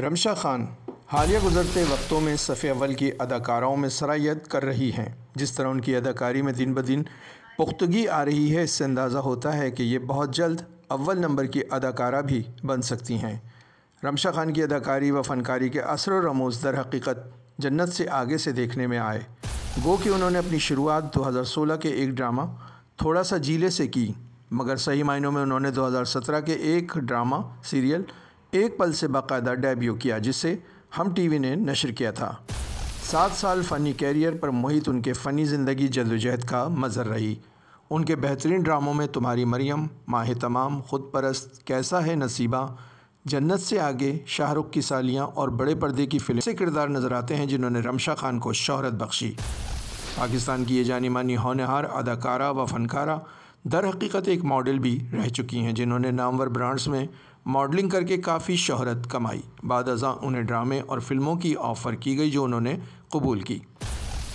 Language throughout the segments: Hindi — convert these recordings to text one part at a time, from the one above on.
रमशा खान हालिया गुजरते वक्तों में सफ़े अवल की अदाकाराओं में सराहियत कर रही हैं जिस तरह उनकी अदाकारी में दिन ब दिन पुख्तगी आ रही है इससे अंदाज़ा होता है कि ये बहुत जल्द अव्वल नंबर की अदाकारा भी बन सकती हैं रमशा खान की अदाकारी व फनकारी के असर रमोज़ दर हकीकत जन्नत से आगे से देखने में आए गो कि उन्होंने अपनी शुरुआत 2016 के एक ड्रामा थोड़ा सा जीले से की मगर सही मायनों में उन्होंने 2017 के एक ड्रामा सीरियल एक पल से बाकायदा डेब्यू किया जिसे हम टीवी ने नशर किया था सात साल फ़नी कैरियर पर मुहित उनके फ़नी ज़िंदगी जदोजहद का मज़र रही उनके बेहतरीन ड्रामों में तुम्हारी मरियम माह तमाम खुद परस्त कैसा है नसीबा जन्नत से आगे शाहरुख की सालियाँ और बड़े पर्दे की फिल्म से किरदार नज़र आते हैं जिन्होंने रमशा खान को शहरत बख्शी पाकिस्तान की ये जानी मानी होनहार अदाकारा व फनकारा दर हकीकत एक मॉडल भी रह चुकी हैं जिन्होंने नामवर ब्रांड्स में मॉडलिंग करके काफ़ी शहरत कमाई बाद अजा उन्हें ड्रामे और फिल्मों की ऑफ़र की गई जो उन्होंने कबूल की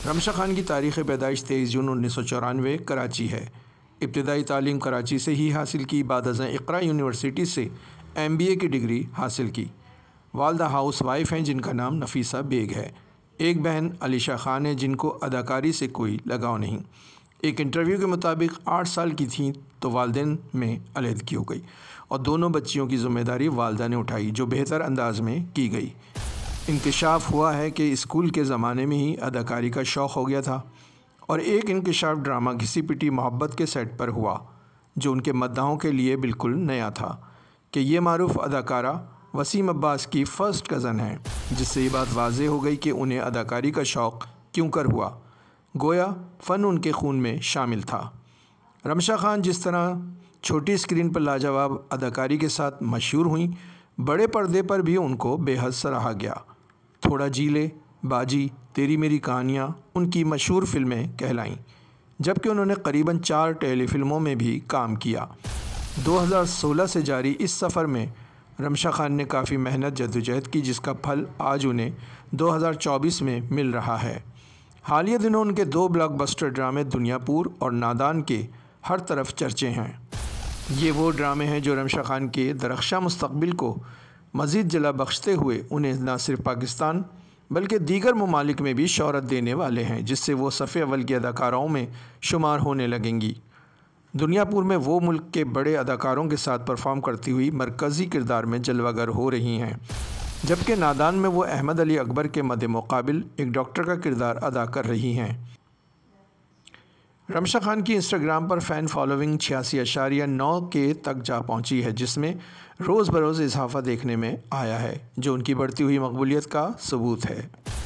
रमशा खान की तारीख़ पैदाइश तेईस जून उन्नीस सौ चौरानवे कराची है इब्तदाई तालीम कराची से ही हासिल की बाद अजा इकरा यूनिवर्सिटी से एम बी ए की डिग्री हासिल की वालदा हाउस वाइफ हैं जिनका नाम नफीसा बेग है एक बहन अलीशा खान है जिनको अदाकारी से कोई लगाव नहीं एक इंटरव्यू के मुताबिक आठ साल की थी तो वालदे में अलीहदगी हो गई और दोनों बच्चियों की जिम्मेदारी वालदा ने उठाई जो बेहतर अंदाज में की गई इंकशाफ हुआ है कि स्कूल के ज़माने में ही अदाकारी का शौक़ हो गया था और एक इंकशाफ ड्रामा घसी पिटी मोहब्बत के सेट पर हुआ जो उनके मद्दाहों के लिए बिल्कुल नया था कि ये मरूफ अदाकारा वसीम अब्बास की फ़र्स्ट कज़न है जिससे ये बात वाज हो गई कि उन्हें अदाकारी का शौक़ क्यों कर हुआ गोया फ़न उनके खून में शामिल था रमशा खान जिस तरह छोटी स्क्रीन पर लाजवाब अदाकारी के साथ मशहूर हुई बड़े पर्दे पर भी उनको बेहद सराहा गया थोड़ा जीले बाजी तेरी मेरी कहानियाँ उनकी मशहूर फिल्में कहलाईं जबकि उन्होंने करीबन चार टेलीफिल्मों में भी काम किया 2016 से जारी इस सफ़र में रमशा खान ने काफ़ी मेहनत जदोजहद की जिसका फल आज उन्हें 2024 में मिल रहा है हालिया दिनों उनके दो ब्लॉकबस्टर ड्रामे दुनियापुर और नादान के हर तरफ चर्चे हैं ये वो ड्रामे हैं जो रमशा खान के दरख्शा मुस्तबिल को मज़ीद जला बख्शते हुए उन्हें न सिर्फ पाकिस्तान बल्कि दीगर ममालिक में भी शहरत देने वाले हैं जिससे वो सफ़े अवल की अदाकाराओं में शुमार होने लगेंगी दुनियापुर में वो मुल्क के बड़े अदाकारों के साथ परफॉर्म करती हुई मरकज़ी किरदार में जलवागर हो रही हैं जबकि नादान में वो अहमद अली अकबर के मद मुकाबिल एक डॉक्टर का किरदार अदा कर रही हैं रमशा खान की इंस्टाग्राम पर फ़ैन फॉलोइंग छियासी अशारिया नौ के तक जा पहुंची है जिसमें रोज़ बरोज़ इजाफा देखने में आया है जो उनकी बढ़ती हुई मकबूलीत का सबूत है